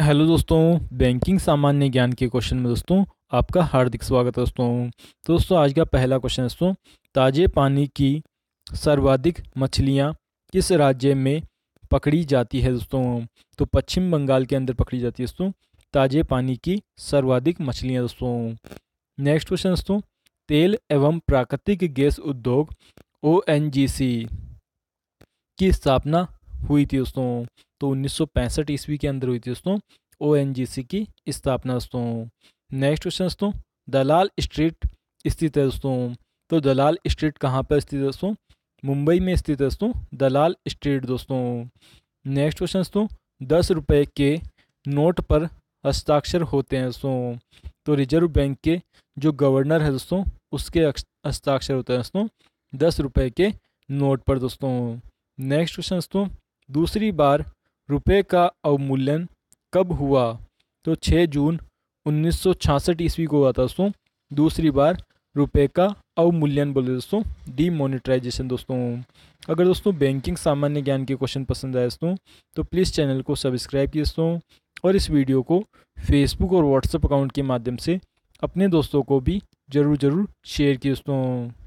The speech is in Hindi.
हेलो दोस्तों बैंकिंग सामान्य ज्ञान के क्वेश्चन में दोस्तों आपका हार्दिक स्वागत है दोस्तों तो दोस्तों आज का पहला क्वेश्चन दोस्तों ताजे पानी की सर्वाधिक मछलियाँ किस राज्य में पकड़ी जाती है दोस्तों तो पश्चिम बंगाल के अंदर पकड़ी जाती है दोस्तों ताजे पानी की सर्वाधिक मछलियाँ दोस्तों नेक्स्ट क्वेश्चन दोस्तों तेल एवं प्राकृतिक गैस उद्योग ओ की स्थापना हुई थी दोस्तों तो उन्नीस ईस्वी के अंदर हुई थी दोस्तों ओ की स्थापना दोस्तों नेक्स्ट क्वेश्चन दोस्तों दलाल स्ट्रीट स्थित है दोस्तों तो दलाल स्ट्रीट कहाँ पर स्थित है दोस्तों मुंबई में स्थित है दोस्तों दलाल स्ट्रीट दोस्तों नेक्स्ट क्वेश्चन दोस्तों दस रुपये के नोट पर हस्ताक्षर होते हैं दोस्तों तो रिजर्व बैंक के जो गवर्नर है दोस्तों उसके हस्ताक्षर होते हैं दोस्तों दस रुपये के नोट पर दोस्तों नेक्स्ट क्वेश्चन दोस्तों दूसरी बार रुपये का अवमूल्यन कब हुआ तो 6 जून 1966 ईस्वी को हुआ था दोस्तों दूसरी बार रुपए का अवमूल्यन बोले दोस्तों डीमोनेटाइजेशन दोस्तों अगर दोस्तों बैंकिंग सामान्य ज्ञान के क्वेश्चन पसंद आए दोस्तों तो प्लीज़ चैनल को सब्सक्राइब किए दोस्तों और इस वीडियो को फेसबुक और व्हाट्सएप अकाउंट के माध्यम से अपने दोस्तों को भी ज़रूर ज़रूर शेयर किए दोस्तों